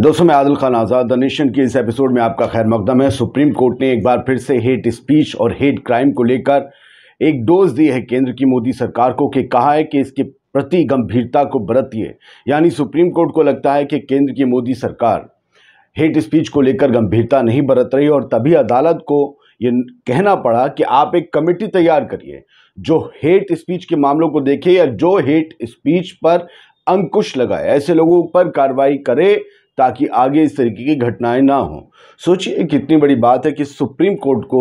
दोस्तों मैं Adil Khan Azad the nation के इस एपिसोड में आपका खैर मकदम है सुप्रीम कोर्ट ने एक बार फिर से हेट स्पीच और हेट क्राइम को लेकर एक डोज दी है केंद्र की मोदी सरकार को कि कहा है कि इसके प्रति गंभीरता को बरतिए यानी सुप्रीम कोर्ट को लगता है कि केंद्र की मोदी सरकार हेट स्पीच को लेकर गंभीरता नहीं बरत रही और तभी अदालत को ये कहना पड़ा कि आप एक कमेटी तैयार करिए जो हेट स्पीच के मामलों को देखे या जो हेट स्पीच पर अंकुश लगाए ऐसे लोगों पर कार्रवाई करे ताकि आगे इस तरीके की घटनाएं ना हों सोचिए कितनी बड़ी बात है कि सुप्रीम कोर्ट को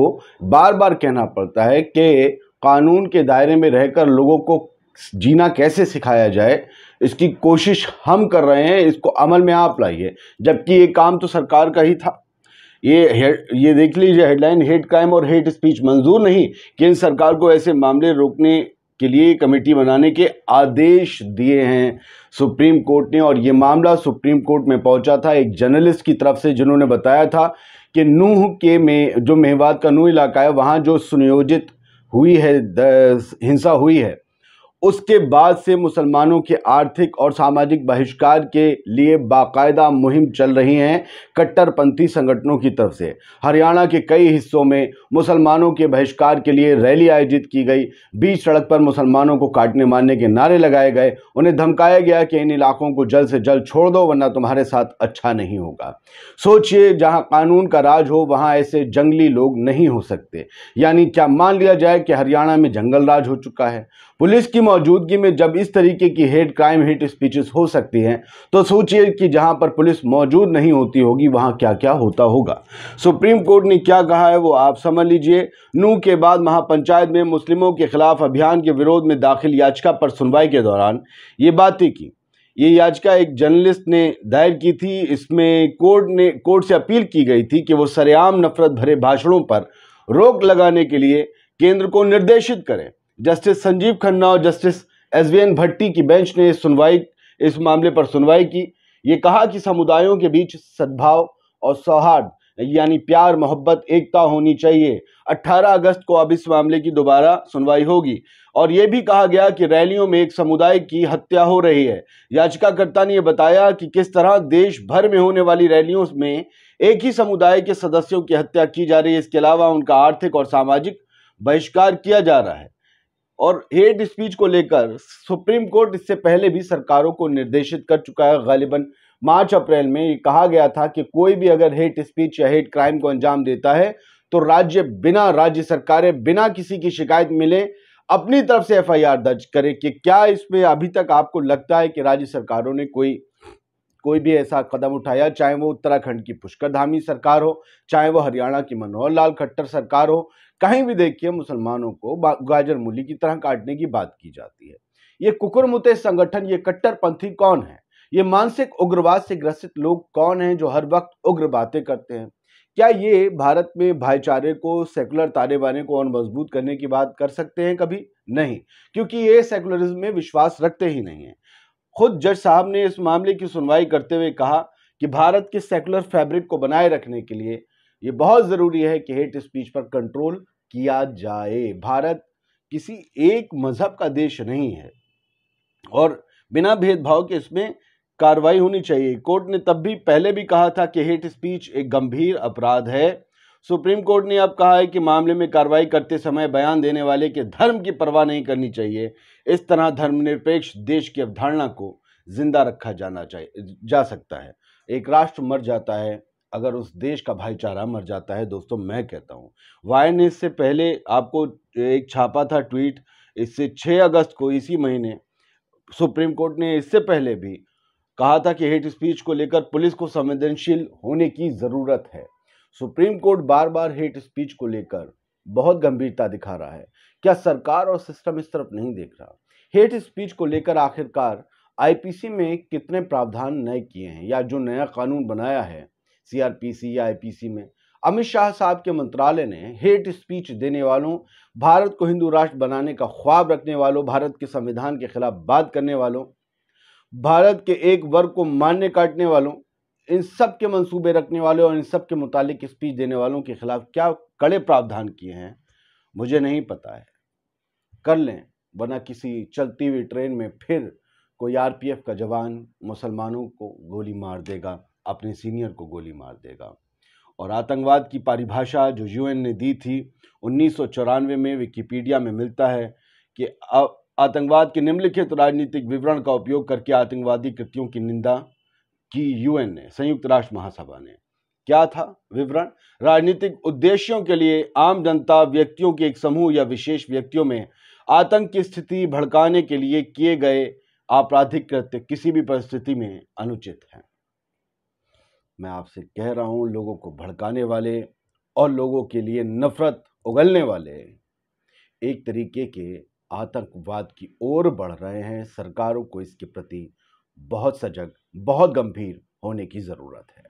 बार बार कहना पड़ता है कि कानून के दायरे में रहकर लोगों को जीना कैसे सिखाया जाए इसकी कोशिश हम कर रहे हैं इसको अमल में आप लाइए जबकि ये काम तो सरकार का ही था ये ये देख लीजिए हेडलाइन हेट क्राइम और हेट स्पीच मंजूर नहीं केंद्र सरकार को ऐसे मामले रोकने के लिए कमेटी बनाने के आदेश दिए हैं सुप्रीम कोर्ट ने और ये मामला सुप्रीम कोर्ट में पहुंचा था एक जर्नलिस्ट की तरफ से जिन्होंने बताया था कि नूह के में जो मेहवाद का नूह इलाका है वहाँ जो सुनियोजित हुई है हिंसा हुई है उसके बाद से मुसलमानों के आर्थिक और सामाजिक बहिष्कार के लिए बाकायदा मुहिम चल रही हैं कट्टरपंथी संगठनों की तरफ से हरियाणा के कई हिस्सों में मुसलमानों के बहिष्कार के लिए रैली आयोजित की गई बीच सड़क पर मुसलमानों को काटने मारने के नारे लगाए गए उन्हें धमकाया गया कि इन इलाकों को जल्द से जल्द छोड़ दो वरना तुम्हारे साथ अच्छा नहीं होगा सोचिए जहाँ कानून का राज हो वहाँ ऐसे जंगली लोग नहीं हो सकते यानी क्या मान लिया जाए कि हरियाणा में जंगल राज हो चुका है पुलिस की मौजूदगी में जब इस तरीके की हेट क्राइम हेट स्पीचेस हो सकती हैं तो सोचिए कि जहां पर पुलिस मौजूद नहीं होती होगी वहां क्या क्या होता होगा सुप्रीम कोर्ट ने क्या कहा है वो आप समझ लीजिए नू के बाद महापंचायत में मुस्लिमों के खिलाफ अभियान के विरोध में दाखिल याचिका पर सुनवाई के दौरान ये बातें की ये याचिका एक जर्नलिस्ट ने दायर की थी इसमें कोर्ट ने कोर्ट से अपील की गई थी कि वो सरेआम नफरत भरे भाषणों पर रोक लगाने के लिए केंद्र को निर्देशित करें जस्टिस संजीव खन्ना और जस्टिस एस एन भट्टी की बेंच ने सुनवाई इस मामले पर सुनवाई की ये कहा कि समुदायों के बीच सद्भाव और सौहार्द यानी प्यार मोहब्बत एकता होनी चाहिए 18 अगस्त को अब इस मामले की दोबारा सुनवाई होगी और ये भी कहा गया कि रैलियों में एक समुदाय की हत्या हो रही है याचिकाकर्ता ने यह बताया कि किस तरह देश भर में होने वाली रैलियों में एक ही समुदाय के सदस्यों की हत्या की जा रही है इसके अलावा उनका आर्थिक और सामाजिक बहिष्कार किया जा रहा है और हेट स्पीच को लेकर सुप्रीम कोर्ट इससे पहले भी सरकारों को निर्देशित कर चुका है गालिबन मार्च अप्रैल में ये कहा गया था कि कोई भी अगर हेट स्पीच या हेट क्राइम को अंजाम देता है तो राज्य बिना राज्य सरकारें बिना किसी की शिकायत मिले अपनी तरफ से एफआईआर दर्ज करें कि क्या इसमें अभी तक आपको लगता है कि राज्य सरकारों ने कोई कोई भी ऐसा कदम उठाया चाहे वो उत्तराखंड की पुष्कर धामी सरकार हो चाहे वो हरियाणा की मनोहर लाल खट्टर सरकार हो कहीं भी देखिए मुसलमानों को गाजर मूली की तरह काटने की बात की जाती है ये कुकुरमुते संगठन ये कट्टरपंथी कौन है ये मानसिक उग्रवाद से ग्रसित लोग कौन हैं जो हर वक्त उग्र बातें करते हैं क्या ये भारत में भाईचारे को सेकुलर तारेबाने को और मजबूत करने की बात कर सकते हैं कभी नहीं क्योंकि ये सेकुलरिज्म में विश्वास रखते ही नहीं है खुद जज साहब ने इस मामले की सुनवाई करते हुए कहा कि भारत के सेकुलर फैब्रिक को बनाए रखने के लिए ये बहुत ज़रूरी है कि हेट स्पीच पर कंट्रोल किया जाए भारत किसी एक मज़हब का देश नहीं है और बिना भेदभाव के इसमें कार्रवाई होनी चाहिए कोर्ट ने तब भी पहले भी कहा था कि हेट स्पीच एक गंभीर अपराध है सुप्रीम कोर्ट ने अब कहा है कि मामले में कार्रवाई करते समय बयान देने वाले के धर्म की परवाह नहीं करनी चाहिए इस तरह धर्मनिरपेक्ष देश की अवधारणा को जिंदा रखा जाना चाहिए जा सकता है एक राष्ट्र मर जाता है अगर उस देश का भाईचारा मर जाता है दोस्तों मैं कहता हूँ वायर ने इससे पहले आपको एक छापा था ट्वीट इससे 6 अगस्त को इसी महीने सुप्रीम कोर्ट ने इससे पहले भी कहा था कि हेट स्पीच को लेकर पुलिस को संवेदनशील होने की ज़रूरत है सुप्रीम कोर्ट बार बार हेट स्पीच को लेकर बहुत गंभीरता दिखा रहा है क्या सरकार और सिस्टम इस तरफ नहीं देख रहा हेट स्पीच को लेकर आखिरकार आईपीसी में कितने प्रावधान नए किए हैं या जो नया कानून बनाया है सीआरपीसी या आईपीसी में अमित शाह साहब के मंत्रालय ने हेट स्पीच देने वालों भारत को हिंदू राष्ट्र बनाने का ख्वाब रखने वालों भारत के संविधान के खिलाफ बात करने वालों भारत के एक वर्ग को मान्य काटने वालों इन सब के मंसूबे रखने वाले और इन सब के मुतालिक स्पीच देने वालों के ख़िलाफ़ क्या कड़े प्रावधान किए हैं मुझे नहीं पता है कर लें वरना किसी चलती हुई ट्रेन में फिर कोई आरपीएफ का जवान मुसलमानों को गोली मार देगा अपने सीनियर को गोली मार देगा और आतंकवाद की परिभाषा जो यूएन ने दी थी उन्नीस में विकिपीडिया में मिलता है कि आतंकवाद के निम्नलिखित राजनीतिक विवरण का उपयोग करके आतंकवादी कृत्यों की निंदा कि यूएन ने संयुक्त राष्ट्र महासभा ने क्या था विवरण राजनीतिक उद्देश्यों के लिए आम जनता व्यक्तियों के एक समूह या विशेष व्यक्तियों में आतंक की स्थिति भड़काने के लिए किए गए आपराधिक कृत्य किसी भी परिस्थिति में अनुचित हैं मैं आपसे कह रहा हूं लोगों को भड़काने वाले और लोगों के लिए नफरत उगलने वाले एक तरीके के आतंकवाद की ओर बढ़ रहे हैं सरकारों को इसके प्रति बहुत सजग बहुत गंभीर होने की ज़रूरत है